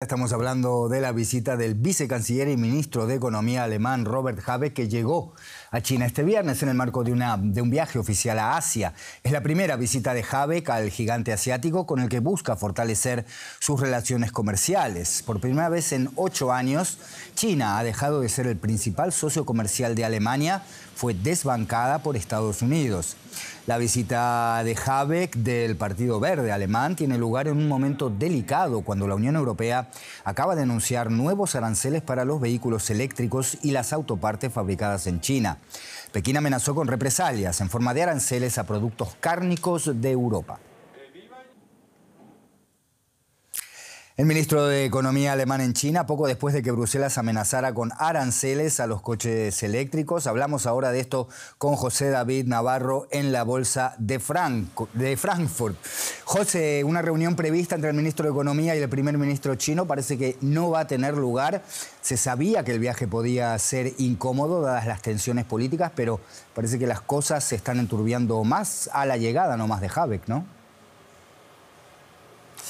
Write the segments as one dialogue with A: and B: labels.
A: Estamos hablando de la visita del vicecanciller y ministro de Economía alemán Robert Habeck, que llegó a China este viernes en el marco de, una, de un viaje oficial a Asia. Es la primera visita de Habeck al gigante asiático con el que busca fortalecer sus relaciones comerciales. Por primera vez en ocho años, China ha dejado de ser el principal socio comercial de Alemania, fue desbancada por Estados Unidos. La visita de Habeck del Partido Verde alemán tiene lugar en un momento delicado cuando la Unión Europea acaba de anunciar nuevos aranceles para los vehículos eléctricos y las autopartes fabricadas en China. Pekín amenazó con represalias en forma de aranceles a productos cárnicos de Europa. El ministro de Economía alemán en China, poco después de que Bruselas amenazara con aranceles a los coches eléctricos, hablamos ahora de esto con José David Navarro en la Bolsa de, Frankfurt. José, una reunión prevista entre el ministro de Economía y el primer ministro chino parece que no va a tener lugar. Se sabía que el viaje podía ser incómodo dadas las tensiones políticas, pero parece que las cosas se están enturbiando más a la llegada nomás de Habeck, ¿no?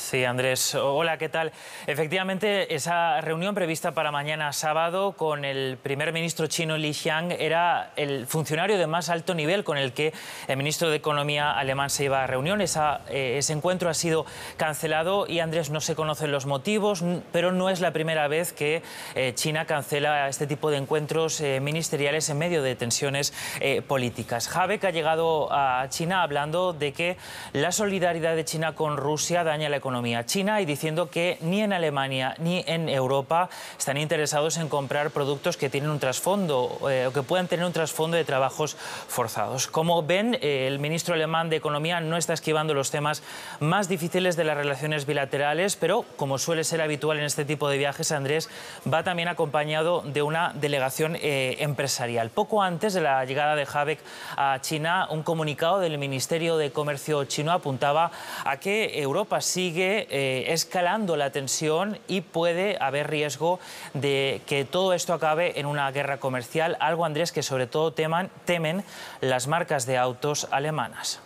B: Sí, Andrés. Hola, ¿qué tal? Efectivamente, esa reunión prevista para mañana sábado con el primer ministro chino Li Xiang era el funcionario de más alto nivel con el que el ministro de Economía alemán se iba a reunión. Eh, ese encuentro ha sido cancelado y, Andrés, no se conocen los motivos, pero no es la primera vez que eh, China cancela este tipo de encuentros eh, ministeriales en medio de tensiones políticas. Habeck ha llegado a China hablando de que la solidaridad de China con Rusia daña la economía china y diciendo que ni en Alemania ni en Europa están interesados en comprar productos que tienen un trasfondo eh, o que puedan tener un trasfondo de trabajos forzados. Como ven, eh, el ministro alemán de Economía no está esquivando los temas más difíciles de las relaciones bilaterales, pero como suele ser habitual en este tipo de viajes, Andrés va también acompañado de una delegación eh, empresarial. Poco antes de la llegada de Habeck a China, un comunicado del Ministerio de Comercio chino apuntaba a que Europa sigue eh, escalando la tensión y puede haber riesgo de que todo esto acabe en una guerra comercial, algo Andrés que sobre todo temen las marcas de autos alemanas.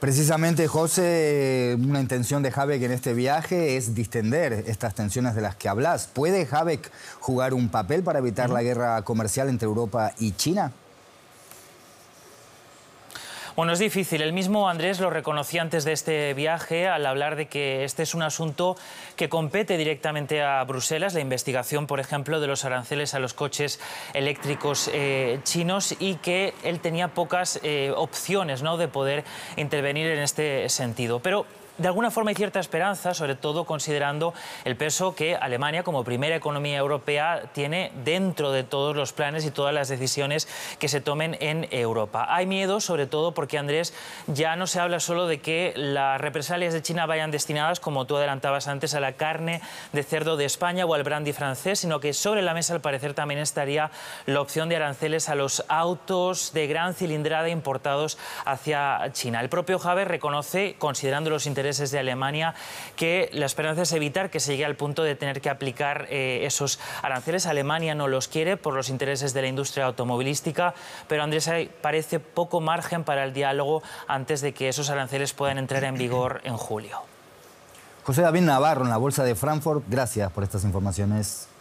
A: Precisamente, José, una intención de Habeck en este viaje es distender estas tensiones de las que hablas. ¿Puede Habeck jugar un papel para evitar la guerra comercial entre Europa y China?
B: Bueno, es difícil. El mismo Andrés lo reconocía antes de este viaje al hablar de que este es un asunto que compete directamente a Bruselas, la investigación, por ejemplo, de los aranceles a los coches eléctricos eh, chinos y que él tenía pocas eh, opciones ¿no? de poder intervenir en este sentido. Pero de alguna forma hay cierta esperanza, sobre todo considerando el peso que Alemania como primera economía europea tiene dentro de todos los planes y todas las decisiones que se tomen en Europa. Hay miedo, sobre todo porque Andrés ya no se habla solo de que las represalias de China vayan destinadas, como tú adelantabas antes, a la carne de cerdo de España o al brandy francés, sino que sobre la mesa al parecer también estaría la opción de aranceles a los autos de gran cilindrada importados hacia China. El propio Javier reconoce, considerando los de Alemania, que la esperanza es evitar que se llegue al punto de tener que aplicar eh, esos aranceles. Alemania no los quiere por los intereses de la industria automovilística, pero Andrés, parece poco margen para el diálogo antes de que esos aranceles puedan entrar en vigor en julio.
A: José David Navarro en la Bolsa de Frankfurt, gracias por estas informaciones.